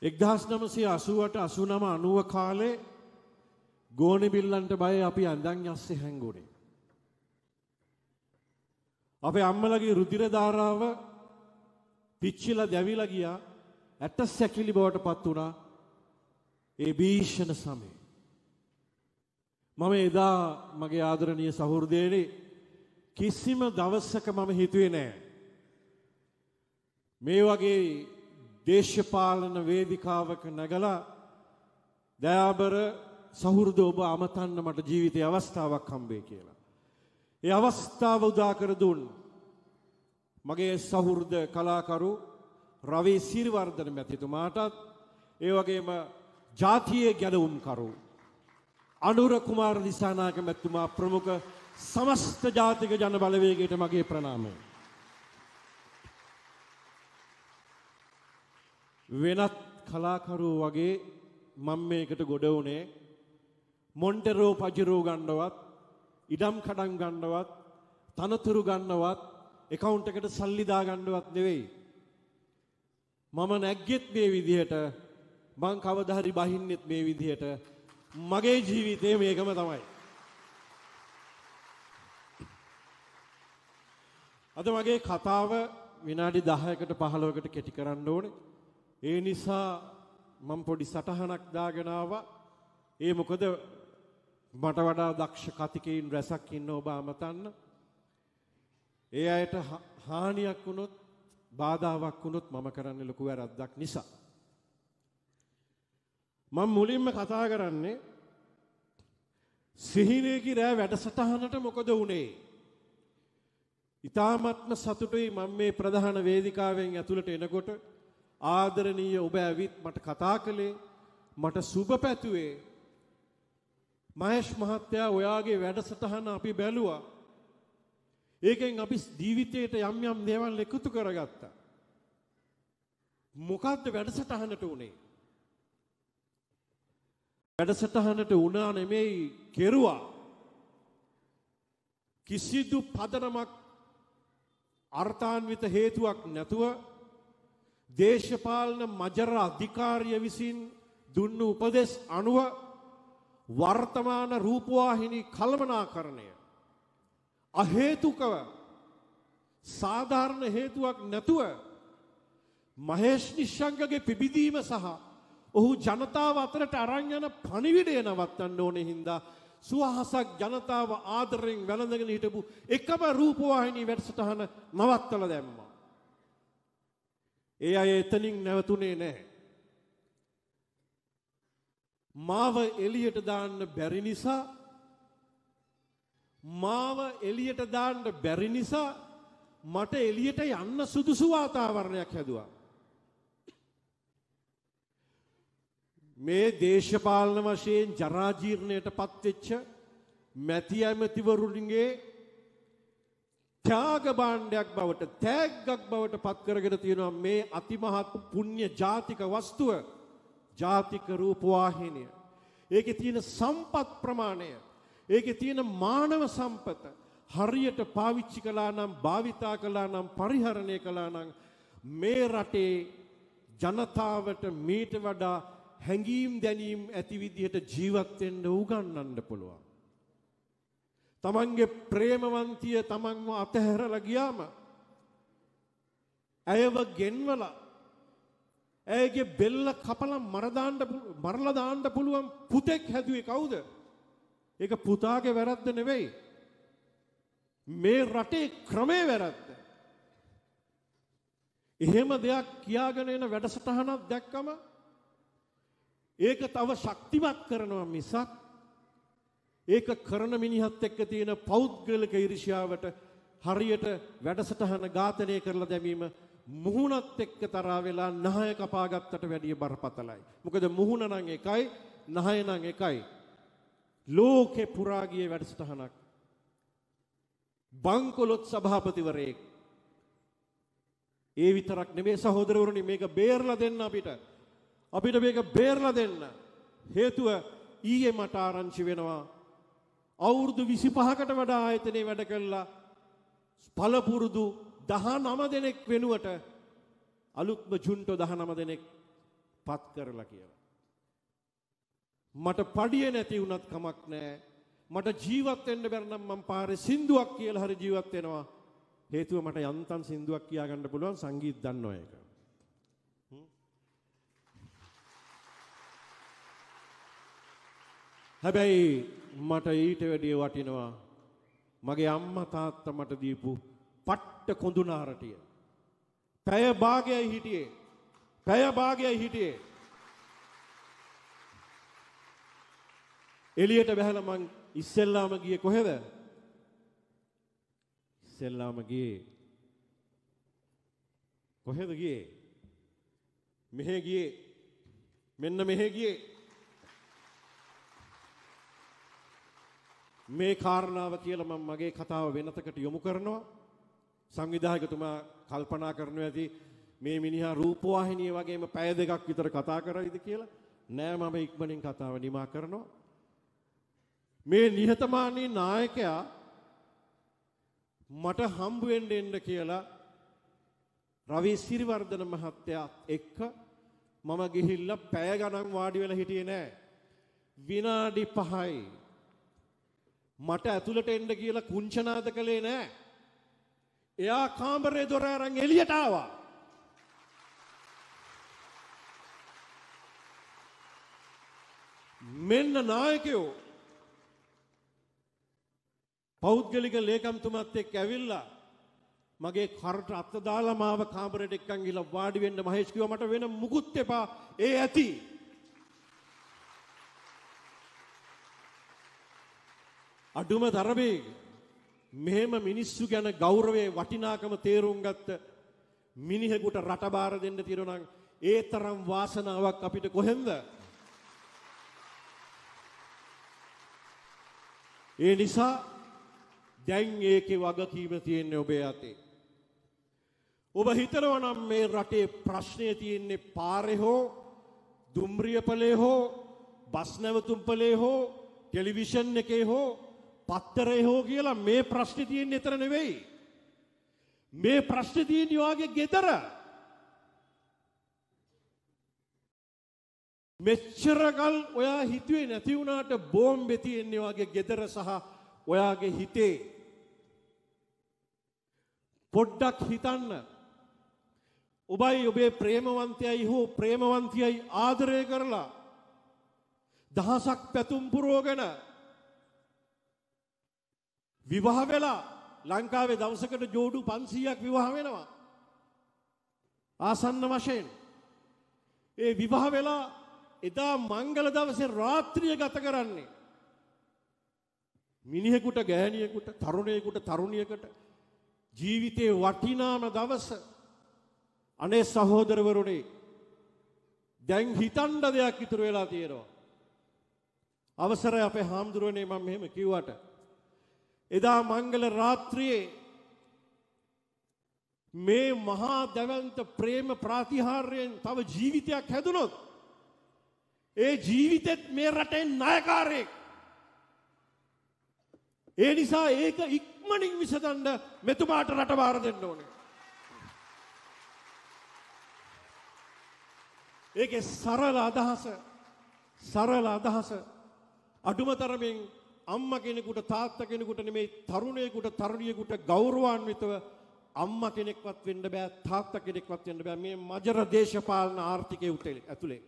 එක්දහස් නමසේ අසුවට අසුනම අනුව කාලේ ගෝනිබිල්ලන්ට බය අපි අඳන් යස්සේ හැංගුණේ. අපේ අම්මලගේ රුධිර ධාරාව පිච්චිලා දැවිලා ගියා ඇට සැකිලි බවට පත් වුණා ඒ භීෂණ සමේ. මම එදා මගේ ආදරණීය සහෘදයෙනි කිසිම දවසක මම හිතුවේ නෑ. මේ වගේ දේශපාලන වේදිකාවක නැගලා දයාබර සහෘද ඔබ අමතන්න මට ජීවිතේ අවස්ථාවක් හම්බේ කියලා. ඒ අවස්ථාව උදා කර දුන් මගේ සහෘද කලාකරු රවි සිරිවර්ධන මැතිතුමාටත් ඒ වගේම ජාතියේ ගැලවුම්කරු අනුර කුමාර දිසානායක මැතිතුමා ප්‍රමුඛ සමස්ත ජාතික ජන බලවේගයට මගේ ප්‍රණාමය. වෙනත් කලාකරුවෝ වගේ මම මේකට ගොඩ වුණේ මොන්ටරෝ පජිරෝ ගන්නවත් ඉඩම් කඩම් ගන්නවත් තනතුරු ගන්නවත් account එකට සල්ලි දා ගන්නවත් නෙවෙයි මම නැග්ගෙත් මේ විදිහට මං කවදා හරි බහින්නෙත් මේ විදිහට මගේ ජීවිතේ මේකම තමයි අද මගේ කතාව විනාඩි 10කට 15කට කෙටි කරන්න ඕනේ ඒ නිසා මම පොඩි සටහනක් දාගෙන ආවා. ඒ මොකද මට වඩා දක්ෂ කතිකයින් රැසක් ඉන්න ඔබ අමතන්න. ඒ අයට හානියක් වුණොත් බාධාවක් වුණොත් මම කරන්නේ ලොකු වැරද්දක් නිසා. මම මුලින්ම කතා කරන්නේ සිහිනේ කිරෑ වැඩසටහනට මොකද වුනේ? ඊ타මත්ම සතුටුයි මම මේ ප්‍රධාන වේදිකාවෙන් ඇතුළට එනකොට ආදරණීය ඔබ ඇවිත් මට කතා කළේ මට සුබ පැතුවේ මහේෂ් මහත්තයා ඔයාගේ වැඩසටහන අපි බැලුවා. ඒකෙන් අපි ජීවිතයට යම් යම් දේවල් එකතු කරගත්තා. මොකද්ද වැඩසටහනට උනේ? වැඩසටහනට උනා නෙමෙයි කෙරුවා. කිසිදු පදනමක් අර්ථාන්විත හේතුවක් නැතුව දේශපාලන මජර අධිකාරිය විසින් දුන්න උපදෙස් අනුව වර්තමාන රූපවාහිනී කළමනාකරණය අහේතුකව සාධාරණ හේතුවක් නැතුව මහේෂ් නිශ්ශංගගේ පිබිදීම සහ ඔහු ජනතාව අතරට අරන් යන පණිවිඩය නවත්තන්න ඕනේ හින්දා සුවහසක් ජනතාව ආදරෙන් වැළඳගෙන හිටපු එකම රූපවාහිනී වැඩසටහන නවත්තලා දැම්මා ඒ අය එතනින් නැවතුනේ නැහැ. මාව එළියට දාන්න බැරි නිසා මාව එළියට දාන්න බැරි නිසා මට එළියට යන්න සුදුසු වාතාවරණයක් හැදුවා. මේ දේශපාලන වශයෙන් ජරාජීර්ණයට පත්වෙච්ච මැති ඇමතිවරුන්ගේ ත්‍යාග භාණ්ඩයක් බවට තෑග්ගක් බවට පත් කරගෙන තියෙනවා මේ අතිමහත් පුණ්‍ය ජාතික වස්තුව ජාතික රූපවාහිනිය. ඒකේ තියෙන සම්පත් ප්‍රමාණය, ඒකේ තියෙන මානව සම්පත හරියට පාවිච්චි කළා නම්, භාවිතා කළා නම්, පරිහරණය කළා නම් මේ රටේ ජනතාවට මීට වඩා හැඟීම් දැනීම් ඇති විදිහට ජීවත් වෙන්න උගන්වන්න පුළුවන්. තමන්ගේ ප්‍රේමවන්තිය තමන්ව අතහැරලා ගියාම ඇයව ගෙන්වලා ඇයගේ බෙල්ල කපලා මරදාන්න මරලා දාන්න පුළුවන් පුතෙක් හැදුවේ කවුද? ඒක පුතාගේ වැරද්ද නෙවෙයි. මේ රටේ ක්‍රමේ වැරද්ද. එහෙම දෙයක් කියාගෙන එන වැඩසටහනක් දැක්කම ඒක තව ශක්තිමත් කරනවා මිසක් ඒක කරන මිනිහත් එක්ක තියෙන පෞද්ගලික ඊර්ෂ්‍යාවට හරියට වැඩසටහන ඝාතනය කරලා දැමීම මුහුණත් එක්ක තරහා වෙලා නහය කපාගත්තට වැඩිය බරපතලයි. මොකද මුහුණ නම් එකයි, නහය නම් එකයි. ලෝකේ පුරා ගිය වැඩසටහනක්. බංකොලොත් සභාපතිවරයෙක්. ඒ විතරක් නෙමෙයි සහෝදරවරුනි මේක බේරලා දෙන්න අපිට. අපිට මේක බේරලා දෙන්න. හේතුව ඊයේ මට ආරංචි වෙනවා අවුරුදු 25කට වඩා ආයතනයේ වැඩ කළා පළපුරුදු 19 දෙනෙක් වෙනුවට අලුත්ම ජුන්ටෝ 19 දෙනෙක් පත් කරලා කියලා. මට පඩිය නැති වුණත් කමක් නැහැ. මට ජීවත් වෙන්න බැරි නම් මම පාරේ සින්දුවක් කියලා හරි ජීවත් වෙනවා. හේතුව මට යන්තම් සින්දුවක් කියා ගන්න පුළුවන් සංගීත දන්න අය එක. හැබැයි මට ඊට වැඩිය වටිනවා මගේ අම්මා තාත්තා මට දීපු පට්ට කොඳුනාරටිය. පැය භාගයයි හිටියේ. පැය භාගයයි හිටියේ. එළියට බැහැලා මං ඉස්සෙල්ලාම ගියේ කොහෙද? ඉස්සෙල්ලාම ගියේ කොහෙද ගියේ? මෙහෙ ගියේ. මෙන්න මෙහෙ ගියේ. මේ කාරණාව කියලා මම මගේ කතාව වෙනතකට යොමු කරනවා. සංවිධායකතුමා කල්පනා කරනවා ඇති මේ මිනිහා රූපවාහිනිය වගේම පැය දෙකක් විතර කතා කරයිද කියලා. නෑ මම ඉක්මනින් කතාව නිමා කරනවා. මේ නිහතමානී නායකයා මට හම්බ වෙන්න එන්න කියලා රවි සිරිවර්ධන මහත්තයාත් එක්ක මම ගිහිල්ලා පැය ගණන් වාඩි වෙලා හිටියේ නෑ. විනාඩි 5යි මට ඇතුළට එන්න කියලා කුංචනාද කළේ නෑ. එයා කාමරේ දොර අරන් එළියට ආවා. මෙන්න නායකයෝ පෞද්ගලික ලේකම්තුමත් එක්ක ඇවිල්ලා මගේ කරට අත්ත දාලා මාව කාමරයට එක්කන් ගිහලා වාඩි වෙන්න මහේෂ් කිව්වා මට වෙන මුකුත් එපා ඒ ඇති අඩුම තරමේ මෙහෙම මිනිස්සු ගැන ගෞරවයේ වටිනාකම තේරුම් ගත්ත මිනිහෙකුට රට බාර දෙන්න තියෙනවා ඒ තරම් වාසනාවක් අපිට කොහෙන්ද? ඒ නිසා දැන් ඒකේ වගකීම තියෙන්නේ ඔබේ අතේ. ඔබ හිතනවා නම් මේ රටේ ප්‍රශ්නය තියෙන්නේ පාරේ හෝ දුම්රිය පලේ හෝ බස් නැවතුම්පලේ හෝ ටෙලිවිෂන් එකේ හෝ පත්තරේ හෝ කියලා මේ ප්‍රශ්නේ තියෙන්නේ එතන නෙවෙයි. මේ ප්‍රශ්නේ තියෙන්නේ ඔයාගේ ගෙදර. මෙච්චරකල් ඔයා හිතුවේ නැති වුණාට බෝම්බේ තියෙන්නේ ඔයාගේ ගෙදර සහ ඔයාගේ හිතේ. පොඩ්ඩක් හිතන්න. ඔබයි ඔබේ ප්‍රේමවන්තයයි හෝ ප්‍රේමවන්තියයි ආදරය කරලා දහසක් පැතුම් පුරෝගෙන විවාහ වෙලා ලංකාවේ දවසකට ජෝඩු 500ක් විවාහ වෙනවා. ආසන්න වශයෙන් ඒ විවාහ වෙලා එදා මංගල දවසේ රාත්‍රිය ගත කරන්නේ මිනිහෙකුට ගෑණියෙකුට තරුණයෙකුට තරුණියකට ජීවිතේ වටිනාම දවස අනේ සහෝදරවරුනේ දැන් හිතන්න දෙයක් ඉතුරු වෙලා තියෙනවා අවසරයි අපේ හාමුදුරනේ මම මෙහෙම කිව්වට එදා මංගල රාත්‍රියේ මේ මහා දැවන්ත ප්‍රේම ප්‍රාතිහාර්යෙන් තව ජීවිතයක් හැදුනොත් ඒ ජීවිතෙත් මේ රටේ නායකාරයෙක් ඒ නිසා ඒක ඉක්මනින් විසඳන්න මෙතුමාට රට බාර දෙන්න ඕනේ ඒකේ සරල අදහස සරල අදහස අඩුම තරමින් අම්මා කෙනෙකුට තාත්තා කෙනෙකුට නෙමෙයි තරුණයෙකුට තරුණියෙකුට ගෞරවාන්විතව අම්මා කෙනෙක්වත් වෙන්න බෑ තාත්තා කෙනෙක්වත් වෙන්න බෑ මේ මජර දේශපාලන ආර්ථිකයේ උටේ ඇතුලේ